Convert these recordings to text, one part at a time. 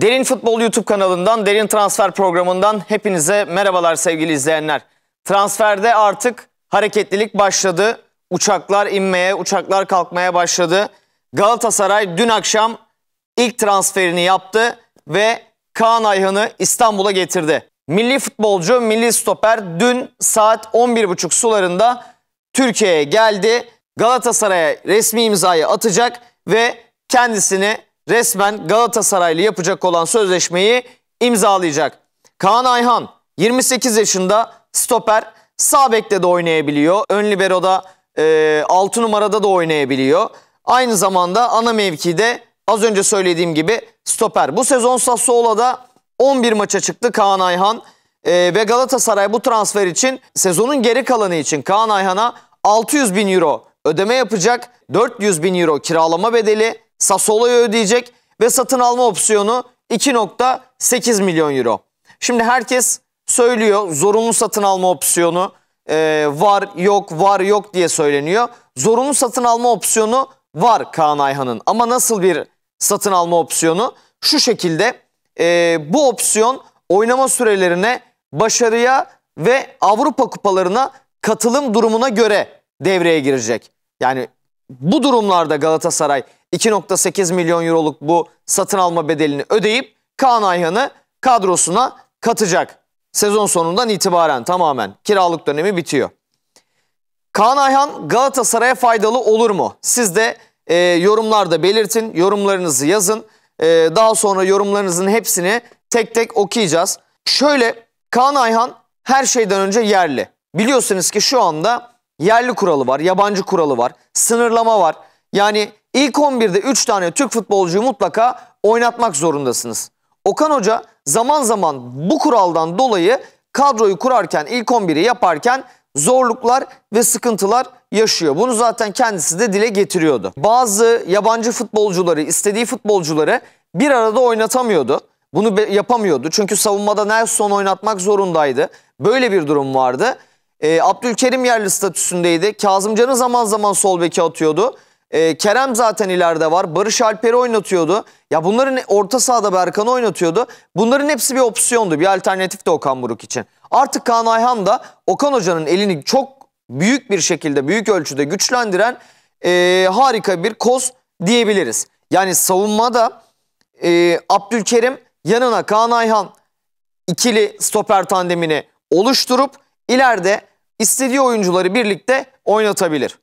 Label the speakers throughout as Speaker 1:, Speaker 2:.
Speaker 1: Derin Futbol YouTube kanalından, Derin Transfer programından hepinize merhabalar sevgili izleyenler. Transferde artık hareketlilik başladı. Uçaklar inmeye, uçaklar kalkmaya başladı. Galatasaray dün akşam ilk transferini yaptı ve Kaan Ayhan'ı İstanbul'a getirdi. Milli futbolcu, milli stoper dün saat 11.30 sularında Türkiye'ye geldi. Galatasaray'a resmi imzayı atacak ve kendisini resmen Galatasaraylı yapacak olan sözleşmeyi imzalayacak. Kaan Ayhan 28 yaşında stoper sağ bekte de oynayabiliyor. Ön libero'da e, 6 numarada da oynayabiliyor. Aynı zamanda ana mevkide az önce söylediğim gibi stoper. Bu sezon Sassuolo'da 11 maça çıktı Kaan Ayhan. E, ve Galatasaray bu transfer için sezonun geri kalanı için Kaan Ayhan'a 600 bin euro ödeme yapacak. 400 bin euro kiralama bedeli Sassuolo'ya ödeyecek ve satın alma opsiyonu 2.8 milyon euro. Şimdi herkes söylüyor zorunlu satın alma opsiyonu e, var yok var yok diye söyleniyor. Zorunlu satın alma opsiyonu var Kaan Ayhan'ın ama nasıl bir satın alma opsiyonu? Şu şekilde e, bu opsiyon oynama sürelerine başarıya ve Avrupa kupalarına katılım durumuna göre devreye girecek. Yani bu durumlarda Galatasaray 2.8 milyon euroluk bu satın alma bedelini ödeyip Kaan Ayhan'ı kadrosuna katacak. Sezon sonundan itibaren tamamen kiralık dönemi bitiyor. Kaan Ayhan Galatasaray'a faydalı olur mu? Siz de e, yorumlarda belirtin, yorumlarınızı yazın. E, daha sonra yorumlarınızın hepsini tek tek okuyacağız. Şöyle Kaan Ayhan her şeyden önce yerli. Biliyorsunuz ki şu anda yerli kuralı var, yabancı kuralı var, sınırlama var. Yani ilk 11'de 3 tane Türk futbolcuyu mutlaka oynatmak zorundasınız. Okan Hoca zaman zaman bu kuraldan dolayı kadroyu kurarken ilk 11'i yaparken zorluklar ve sıkıntılar yaşıyor. Bunu zaten kendisi de dile getiriyordu. Bazı yabancı futbolcuları, istediği futbolcuları bir arada oynatamıyordu. Bunu yapamıyordu. Çünkü savunmada Nelson oynatmak zorundaydı. Böyle bir durum vardı. E, Abdülkerim yerli statüsündeydi. Kazımcan'ı zaman zaman sol beke atıyordu. E, Kerem zaten ileride var. Barış Alper'i oynatıyordu. Ya bunların orta sahada Berkan'ı oynatıyordu. Bunların hepsi bir opsiyondu. Bir alternatif de Okan Buruk için. Artık Kaan Ayhan da Okan Hoca'nın elini çok büyük bir şekilde, büyük ölçüde güçlendiren e, harika bir koz diyebiliriz. Yani savunmada e, Abdülkerim yanına Kaan Ayhan ikili stoper tandemini oluşturup ileride istediği oyuncuları birlikte oynatabilir.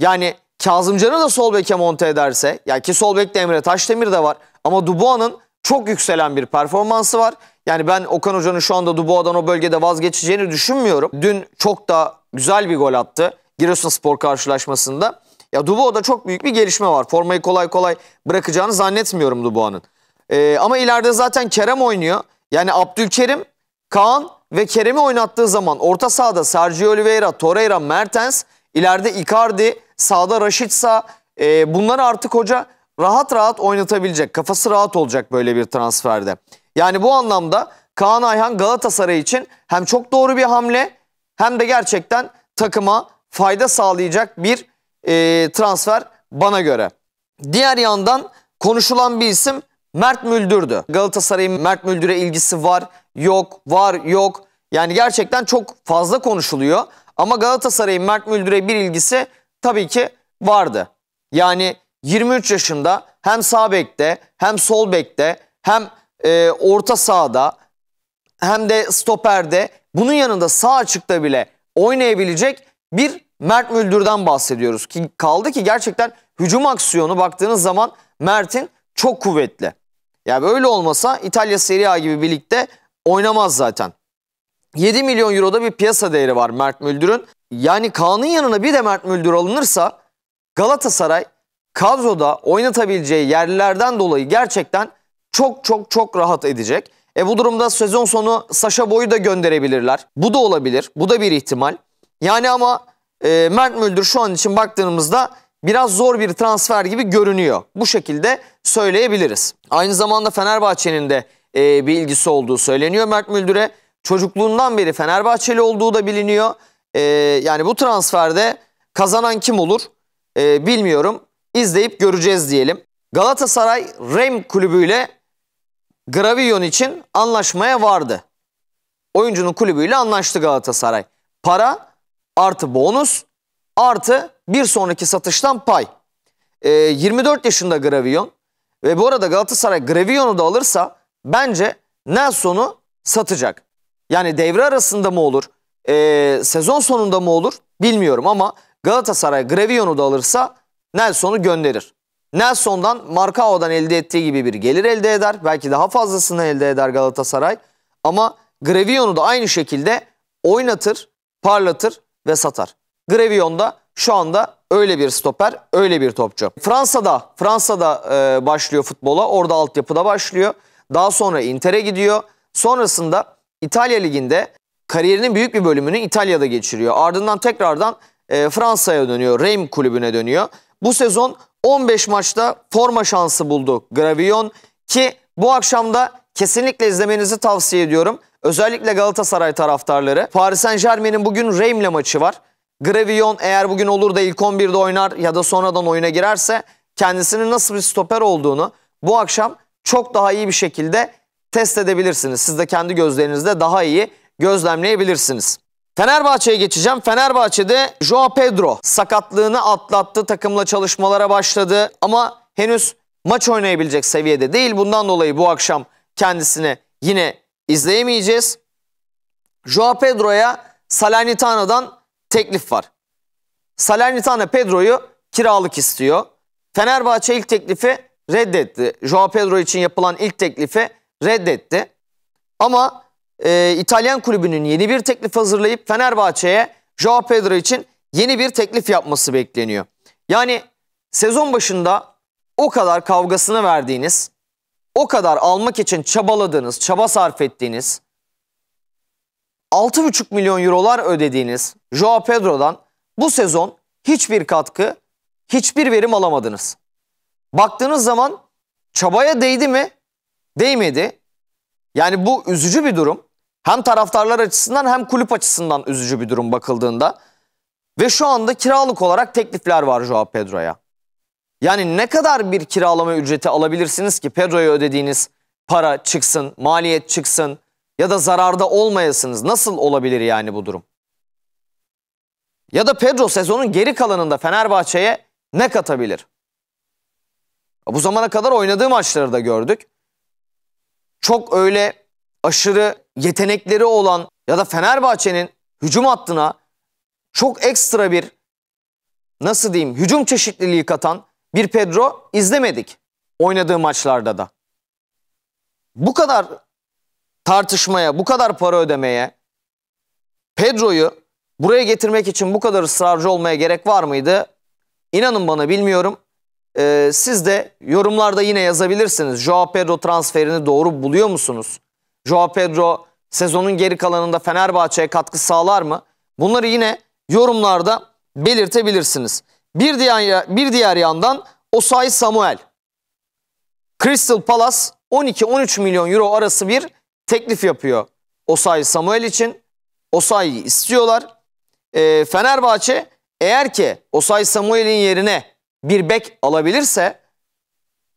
Speaker 1: Yani Kazımcan'ı da sol beke monte ederse yani ki sol bekte Emre Taşdemir de var ama Dubois'ın çok yükselen bir performansı var. Yani ben Okan Hoca'nın şu anda Dubois'dan o bölgede vazgeçeceğini düşünmüyorum. Dün çok da güzel bir gol attı Giresunspor karşılaşmasında. Ya Dubois'da çok büyük bir gelişme var. Formayı kolay kolay bırakacağını zannetmiyorum Dubois'ın. Ee, ama ileride zaten Kerem oynuyor. Yani Abdülkerim, Kaan ve Kerem'i oynattığı zaman orta sahada Sergio Oliveira, Torreira, Mertens, ileride Icardi, Sağda Raşitsa e, bunları artık hoca rahat rahat oynatabilecek. Kafası rahat olacak böyle bir transferde. Yani bu anlamda Kaan Ayhan Galatasaray için hem çok doğru bir hamle hem de gerçekten takıma fayda sağlayacak bir e, transfer bana göre. Diğer yandan konuşulan bir isim Mert Müldür'dü. Galatasaray'ın Mert Müldür'e ilgisi var, yok, var, yok. Yani gerçekten çok fazla konuşuluyor. Ama Galatasaray'ın Mert Müldür'e bir ilgisi tabii ki vardı. Yani 23 yaşında hem sağ bekte hem sol bekte hem e, orta sahada hem de stoperde bunun yanında sağ açıkta bile oynayabilecek bir Mert Müldür'den bahsediyoruz. ki Kaldı ki gerçekten hücum aksiyonu baktığınız zaman Mert'in çok kuvvetli. Yani böyle olmasa İtalya Serie A gibi birlikte oynamaz zaten. 7 milyon euroda bir piyasa değeri var Mert Müldür'ün yani Kaan'ın yanına bir de Mert Müldür alınırsa Galatasaray kadroda oynatabileceği yerlilerden dolayı gerçekten çok çok çok rahat edecek. E bu durumda sezon sonu Saşa Boy'u da gönderebilirler. Bu da olabilir. Bu da bir ihtimal. Yani ama e, Mert Müldür şu an için baktığımızda biraz zor bir transfer gibi görünüyor. Bu şekilde söyleyebiliriz. Aynı zamanda Fenerbahçe'nin de e, bir ilgisi olduğu söyleniyor Mert Müldür'e. Çocukluğundan beri Fenerbahçeli olduğu da biliniyor e, yani bu transferde kazanan kim olur e, bilmiyorum. İzleyip göreceğiz diyelim. Galatasaray Rem kulübüyle Gravion için anlaşmaya vardı. Oyuncunun kulübüyle anlaştı Galatasaray. Para artı bonus artı bir sonraki satıştan pay. E, ee, 24 yaşında Gravion ve bu arada Galatasaray Gravion'u da alırsa bence Nelson'u satacak. Yani devre arasında mı olur? e, sezon sonunda mı olur bilmiyorum ama Galatasaray Grevion'u da alırsa Nelson'u gönderir. Nelson'dan Markao'dan elde ettiği gibi bir gelir elde eder. Belki daha fazlasını elde eder Galatasaray. Ama Grevion'u da aynı şekilde oynatır, parlatır ve satar. Grevion da şu anda öyle bir stoper, öyle bir topçu. Fransa'da, Fransa'da e, başlıyor futbola. Orada altyapıda başlıyor. Daha sonra Inter'e gidiyor. Sonrasında İtalya Ligi'nde kariyerinin büyük bir bölümünü İtalya'da geçiriyor. Ardından tekrardan e, Fransa'ya dönüyor. Reims kulübüne dönüyor. Bu sezon 15 maçta forma şansı buldu Gravion ki bu akşam da kesinlikle izlemenizi tavsiye ediyorum. Özellikle Galatasaray taraftarları. Paris Saint Germain'in bugün Reim'le maçı var. Gravion eğer bugün olur da ilk 11'de oynar ya da sonradan oyuna girerse kendisinin nasıl bir stoper olduğunu bu akşam çok daha iyi bir şekilde test edebilirsiniz. Siz de kendi gözlerinizde daha iyi gözlemleyebilirsiniz. Fenerbahçe'ye geçeceğim. Fenerbahçe'de Joao Pedro sakatlığını atlattı. Takımla çalışmalara başladı ama henüz maç oynayabilecek seviyede değil. Bundan dolayı bu akşam kendisini yine izleyemeyeceğiz. Joao Pedro'ya Salernitana'dan teklif var. Salernitana Pedro'yu kiralık istiyor. Fenerbahçe ilk teklifi reddetti. Joao Pedro için yapılan ilk teklifi reddetti. Ama e, İtalyan kulübünün yeni bir teklif hazırlayıp Fenerbahçe'ye Joao Pedro için yeni bir teklif yapması bekleniyor. Yani sezon başında o kadar kavgasını verdiğiniz, o kadar almak için çabaladığınız, çaba sarf ettiğiniz, 6,5 milyon eurolar ödediğiniz Joao Pedro'dan bu sezon hiçbir katkı, hiçbir verim alamadınız. Baktığınız zaman çabaya değdi mi? Değmedi. Yani bu üzücü bir durum. Hem taraftarlar açısından hem kulüp açısından üzücü bir durum bakıldığında. Ve şu anda kiralık olarak teklifler var Joao Pedro'ya. Yani ne kadar bir kiralama ücreti alabilirsiniz ki Pedro'ya ödediğiniz para çıksın, maliyet çıksın ya da zararda olmayasınız. Nasıl olabilir yani bu durum? Ya da Pedro sezonun geri kalanında Fenerbahçe'ye ne katabilir? Bu zamana kadar oynadığı maçları da gördük. Çok öyle aşırı yetenekleri olan ya da Fenerbahçe'nin hücum hattına çok ekstra bir nasıl diyeyim hücum çeşitliliği katan bir Pedro izlemedik oynadığı maçlarda da. Bu kadar tartışmaya, bu kadar para ödemeye Pedro'yu buraya getirmek için bu kadar ısrarcı olmaya gerek var mıydı? İnanın bana bilmiyorum. Ee, siz de yorumlarda yine yazabilirsiniz. Joao Pedro transferini doğru buluyor musunuz? Joao Pedro sezonun geri kalanında Fenerbahçe'ye katkı sağlar mı? Bunları yine yorumlarda belirtebilirsiniz. Bir diğer, bir diğer yandan Osay Samuel. Crystal Palace 12-13 milyon euro arası bir teklif yapıyor Osay Samuel için. Osay'ı istiyorlar. E, Fenerbahçe eğer ki Osay Samuel'in yerine bir bek alabilirse,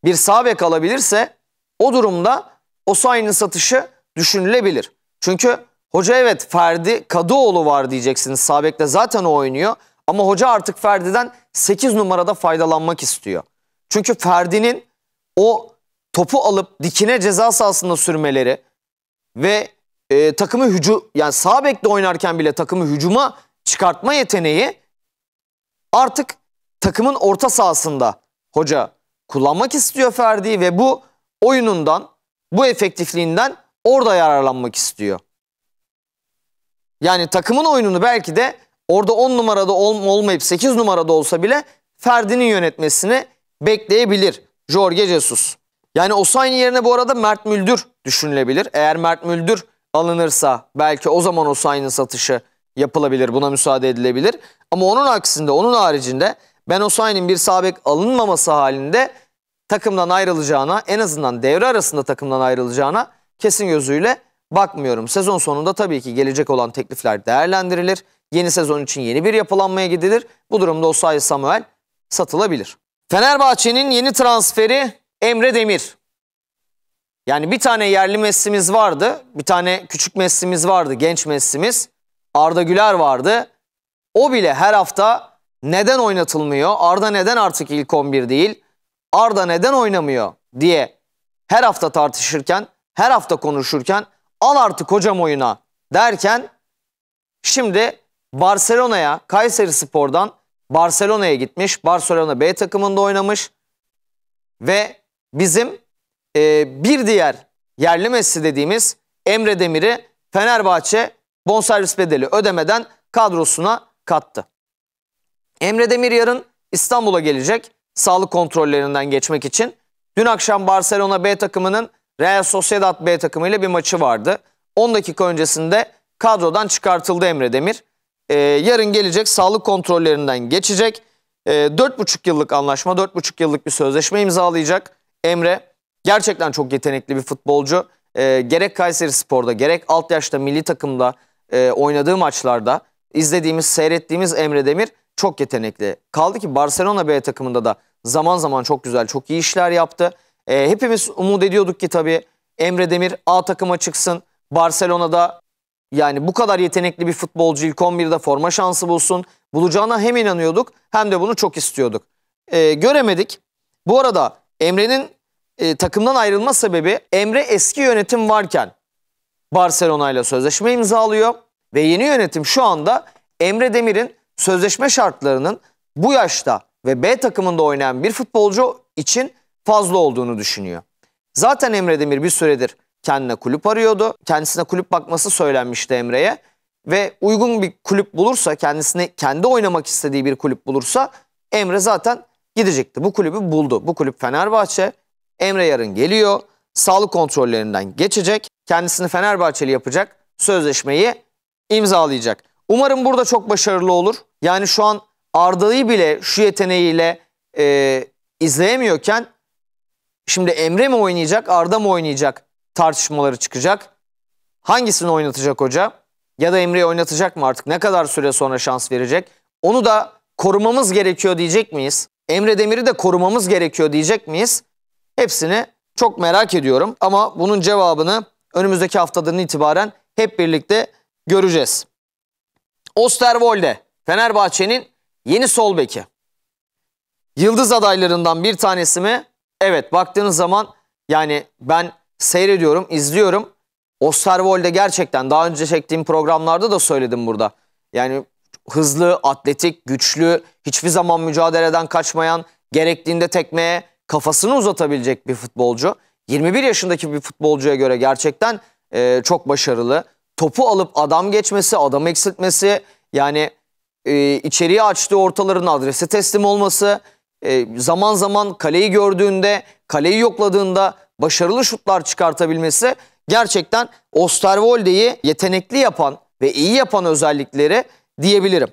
Speaker 1: bir sağ bek alabilirse o durumda Osay'ın satışı düşünülebilir. Çünkü hoca evet Ferdi Kadıoğlu var diyeceksiniz. Sabek'te zaten o oynuyor. Ama hoca artık Ferdi'den 8 numarada faydalanmak istiyor. Çünkü Ferdi'nin o topu alıp dikine ceza sahasında sürmeleri ve e, takımı hücu yani sağ bekte oynarken bile takımı hücuma çıkartma yeteneği artık takımın orta sahasında hoca kullanmak istiyor Ferdi ve bu oyunundan bu efektifliğinden orada yararlanmak istiyor. Yani takımın oyununu belki de orada 10 numarada ol, olmayıp 8 numarada olsa bile Ferdi'nin yönetmesini bekleyebilir Jorge Jesus. Yani Osayin yerine bu arada Mert Müldür düşünülebilir. Eğer Mert Müldür alınırsa belki o zaman Osayin'in satışı yapılabilir. Buna müsaade edilebilir. Ama onun aksinde onun haricinde ben Osayin'in bir sabek alınmaması halinde takımdan ayrılacağına en azından devre arasında takımdan ayrılacağına kesin gözüyle bakmıyorum. Sezon sonunda tabii ki gelecek olan teklifler değerlendirilir. Yeni sezon için yeni bir yapılanmaya gidilir. Bu durumda Osayi Samuel satılabilir. Fenerbahçe'nin yeni transferi Emre Demir. Yani bir tane yerli meslimiz vardı. Bir tane küçük meslimiz vardı. Genç meslimiz Arda Güler vardı. O bile her hafta neden oynatılmıyor? Arda neden artık ilk 11 değil? Arda neden oynamıyor diye her hafta tartışırken her hafta konuşurken al artık hocam oyuna derken şimdi Barcelona'ya Kayseri Spor'dan Barcelona'ya gitmiş. Barcelona B takımında oynamış ve bizim e, bir diğer yerli Messi dediğimiz Emre Demir'i Fenerbahçe bonservis bedeli ödemeden kadrosuna kattı. Emre Demir yarın İstanbul'a gelecek sağlık kontrollerinden geçmek için. Dün akşam Barcelona B takımının Real Sociedad B takımıyla bir maçı vardı. 10 dakika öncesinde kadrodan çıkartıldı Emre Demir. Ee, yarın gelecek sağlık kontrollerinden geçecek. Ee, 4,5 yıllık anlaşma, 4,5 yıllık bir sözleşme imzalayacak Emre. Gerçekten çok yetenekli bir futbolcu. Ee, gerek Kayseri Spor'da gerek alt yaşta milli takımda e, oynadığı maçlarda izlediğimiz, seyrettiğimiz Emre Demir çok yetenekli. Kaldı ki Barcelona B takımında da zaman zaman çok güzel, çok iyi işler yaptı. E, hepimiz umut ediyorduk ki tabii Emre Demir A takıma çıksın. Barcelona'da yani bu kadar yetenekli bir futbolcu ilk 11'de forma şansı bulsun. Bulacağına hem inanıyorduk hem de bunu çok istiyorduk. E, göremedik. Bu arada Emre'nin e, takımdan ayrılma sebebi Emre eski yönetim varken Barcelona ile sözleşme imzalıyor. Ve yeni yönetim şu anda Emre Demir'in sözleşme şartlarının bu yaşta ve B takımında oynayan bir futbolcu için fazla olduğunu düşünüyor. Zaten Emre Demir bir süredir kendine kulüp arıyordu. Kendisine kulüp bakması söylenmişti Emre'ye ve uygun bir kulüp bulursa kendisine kendi oynamak istediği bir kulüp bulursa Emre zaten gidecekti. Bu kulübü buldu. Bu kulüp Fenerbahçe. Emre yarın geliyor. Sağlık kontrollerinden geçecek. Kendisini Fenerbahçeli yapacak. Sözleşmeyi imzalayacak. Umarım burada çok başarılı olur. Yani şu an Arda'yı bile şu yeteneğiyle e, izleyemiyorken Şimdi Emre mi oynayacak, Arda mı oynayacak tartışmaları çıkacak. Hangisini oynatacak hoca? Ya da Emre'yi oynatacak mı artık? Ne kadar süre sonra şans verecek? Onu da korumamız gerekiyor diyecek miyiz? Emre Demir'i de korumamız gerekiyor diyecek miyiz? Hepsini çok merak ediyorum ama bunun cevabını önümüzdeki haftadan itibaren hep birlikte göreceğiz. Osterwolde Fenerbahçe'nin yeni sol beki. Yıldız adaylarından bir tanesi mi? Evet baktığınız zaman yani ben seyrediyorum, izliyorum. Osterwold'e gerçekten daha önce çektiğim programlarda da söyledim burada. Yani hızlı, atletik, güçlü, hiçbir zaman mücadeleden kaçmayan, gerektiğinde tekmeye kafasını uzatabilecek bir futbolcu. 21 yaşındaki bir futbolcuya göre gerçekten e, çok başarılı. Topu alıp adam geçmesi, adam eksiltmesi, yani e, içeriye açtığı ortaların adrese teslim olması, e, zaman zaman kaleyi gördüğünde, kaleyi yokladığında başarılı şutlar çıkartabilmesi gerçekten Osterwolde'yi yetenekli yapan ve iyi yapan özellikleri diyebilirim.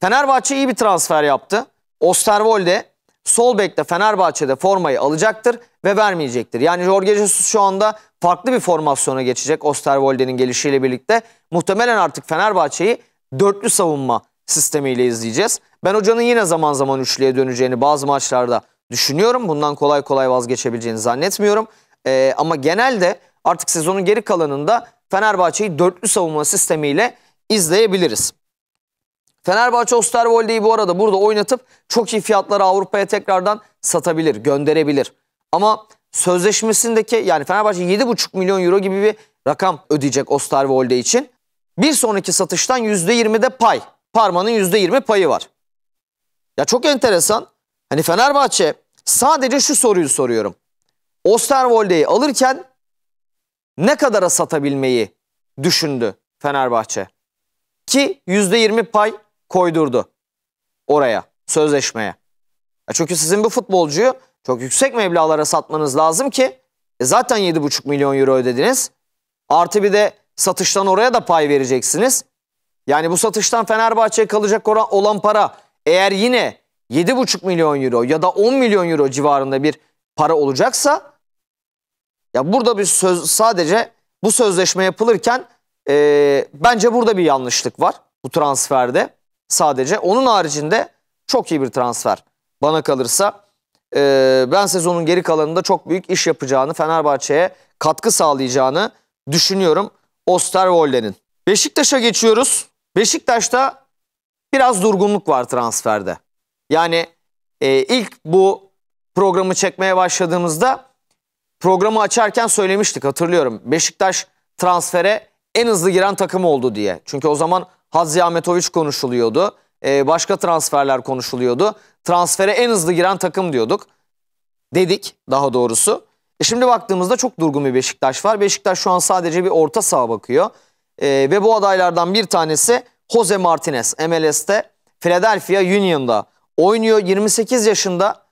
Speaker 1: Fenerbahçe iyi bir transfer yaptı. Osterwolde sol bekte Fenerbahçe'de formayı alacaktır ve vermeyecektir. Yani Jorge Jesus şu anda farklı bir formasyona geçecek Osterwolde'nin gelişiyle birlikte. Muhtemelen artık Fenerbahçe'yi dörtlü savunma sistemiyle izleyeceğiz. Ben hocanın yine zaman zaman üçlüye döneceğini bazı maçlarda düşünüyorum. Bundan kolay kolay vazgeçebileceğini zannetmiyorum. Ee, ama genelde artık sezonun geri kalanında Fenerbahçe'yi dörtlü savunma sistemiyle izleyebiliriz. Fenerbahçe Osterwolde'yi bu arada burada oynatıp çok iyi fiyatlara Avrupa'ya tekrardan satabilir, gönderebilir. Ama sözleşmesindeki yani Fenerbahçe 7,5 milyon euro gibi bir rakam ödeyecek Osterwolde için. Bir sonraki satıştan %20'de pay parmanın %20 payı var. Ya çok enteresan. Hani Fenerbahçe sadece şu soruyu soruyorum. Osterwolde'yi alırken ne kadara satabilmeyi düşündü Fenerbahçe? Ki %20 pay koydurdu oraya, sözleşmeye. Ya çünkü sizin bu futbolcuyu çok yüksek meblalara satmanız lazım ki e zaten 7,5 milyon euro ödediniz. Artı bir de satıştan oraya da pay vereceksiniz. Yani bu satıştan Fenerbahçe'ye kalacak olan para eğer yine 7,5 milyon euro ya da 10 milyon euro civarında bir para olacaksa ya burada bir söz sadece bu sözleşme yapılırken e, bence burada bir yanlışlık var bu transferde sadece. Onun haricinde çok iyi bir transfer bana kalırsa. E, ben sezonun geri kalanında çok büyük iş yapacağını Fenerbahçe'ye katkı sağlayacağını düşünüyorum Osterwolde'nin. Beşiktaş'a geçiyoruz. Beşiktaş'ta biraz durgunluk var transferde. Yani e, ilk bu programı çekmeye başladığımızda programı açarken söylemiştik hatırlıyorum. Beşiktaş transfere en hızlı giren takım oldu diye. Çünkü o zaman Hazzi Ahmetoviç konuşuluyordu. E, başka transferler konuşuluyordu. Transfere en hızlı giren takım diyorduk. Dedik daha doğrusu. E şimdi baktığımızda çok durgun bir Beşiktaş var. Beşiktaş şu an sadece bir orta saha bakıyor. E, ve bu adaylardan bir tanesi Jose Martinez. MLS'te Philadelphia Union'da oynuyor. 28 yaşında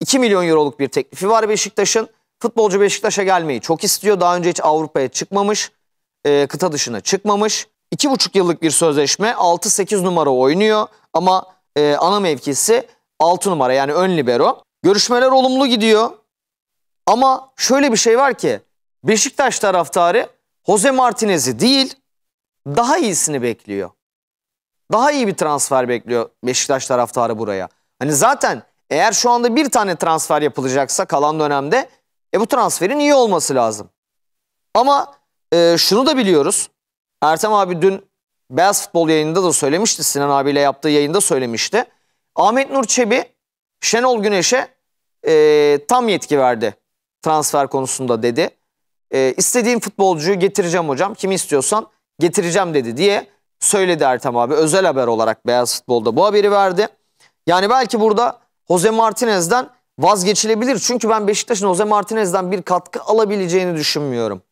Speaker 1: 2 milyon euroluk bir teklifi var Beşiktaş'ın. Futbolcu Beşiktaş'a gelmeyi çok istiyor. Daha önce hiç Avrupa'ya çıkmamış. E, kıta dışına çıkmamış. 2,5 yıllık bir sözleşme. 6-8 numara oynuyor ama e, ana mevkisi 6 numara yani ön libero. Görüşmeler olumlu gidiyor. Ama şöyle bir şey var ki Beşiktaş taraftarı Jose Martinez'i değil daha iyisini bekliyor. Daha iyi bir transfer bekliyor Beşiktaş taraftarı buraya. Hani zaten eğer şu anda bir tane transfer yapılacaksa kalan dönemde e bu transferin iyi olması lazım. Ama e, şunu da biliyoruz. Ertem abi dün Beyaz Futbol yayında da söylemişti. Sinan abiyle yaptığı yayında söylemişti. Ahmet Nur Çebi Şenol Güneş'e e, tam yetki verdi transfer konusunda dedi. E, istediğin futbolcuyu getireceğim hocam. Kimi istiyorsan getireceğim dedi diye söyledi Ertem abi. Özel haber olarak Beyaz Futbol'da bu haberi verdi. Yani belki burada Jose Martinez'den vazgeçilebilir. Çünkü ben Beşiktaş'ın Jose Martinez'den bir katkı alabileceğini düşünmüyorum.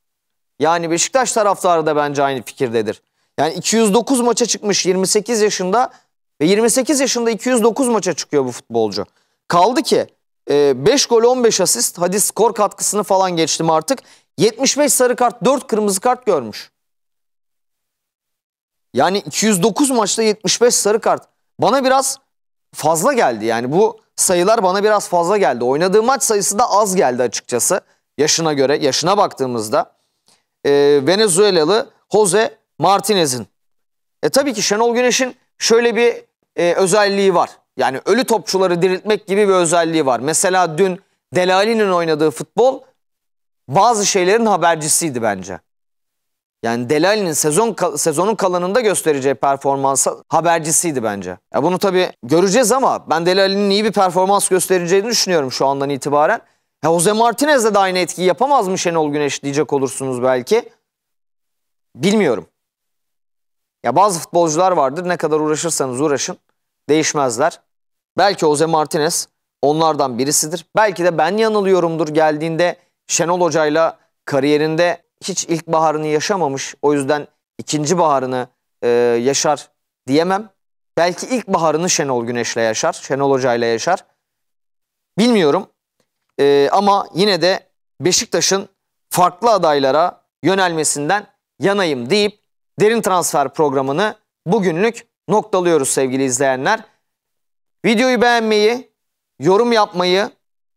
Speaker 1: Yani Beşiktaş taraftarı da bence aynı fikirdedir. Yani 209 maça çıkmış 28 yaşında ve 28 yaşında 209 maça çıkıyor bu futbolcu. Kaldı ki 5 e, gol 15 asist hadi skor katkısını falan geçtim artık. 75 sarı kart 4 kırmızı kart görmüş. Yani 209 maçta 75 sarı kart. Bana biraz fazla geldi yani bu sayılar bana biraz fazla geldi. Oynadığı maç sayısı da az geldi açıkçası yaşına göre. Yaşına baktığımızda e, Venezuelalı Jose Martinez'in. E tabii ki Şenol Güneş'in şöyle bir e, özelliği var. Yani ölü topçuları diriltmek gibi bir özelliği var. Mesela dün Delali'nin oynadığı futbol bazı şeylerin habercisiydi bence. Yani Delali'nin sezon sezonun kalanında göstereceği performans habercisiydi bence. Ya bunu tabii göreceğiz ama ben Delali'nin iyi bir performans göstereceğini düşünüyorum şu andan itibaren. Ya Jose Martinez'de de aynı etkiyi yapamaz mı Şenol Güneş diyecek olursunuz belki. Bilmiyorum. Ya bazı futbolcular vardır ne kadar uğraşırsanız uğraşın değişmezler. Belki Jose Martinez onlardan birisidir. Belki de ben yanılıyorumdur geldiğinde Şenol Hoca'yla kariyerinde hiç ilk baharını yaşamamış. O yüzden ikinci baharını e, yaşar diyemem. Belki ilk baharını Şenol Güneş'le yaşar. Şenol Hoca'yla yaşar. Bilmiyorum. E, ama yine de Beşiktaş'ın farklı adaylara yönelmesinden yanayım deyip derin transfer programını bugünlük noktalıyoruz sevgili izleyenler. Videoyu beğenmeyi, yorum yapmayı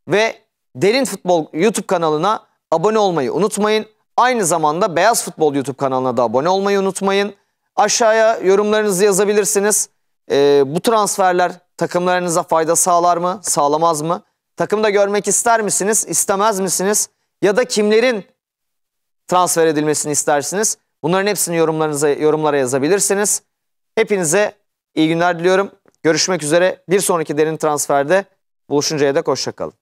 Speaker 1: ve Derin Futbol YouTube kanalına abone olmayı unutmayın. Aynı zamanda Beyaz Futbol YouTube kanalına da abone olmayı unutmayın. Aşağıya yorumlarınızı yazabilirsiniz. Ee, bu transferler takımlarınıza fayda sağlar mı, sağlamaz mı? Takımda görmek ister misiniz, istemez misiniz? Ya da kimlerin transfer edilmesini istersiniz? Bunların hepsini yorumlarınıza, yorumlara yazabilirsiniz. Hepinize iyi günler diliyorum. Görüşmek üzere. Bir sonraki derin transferde buluşuncaya dek hoşçakalın.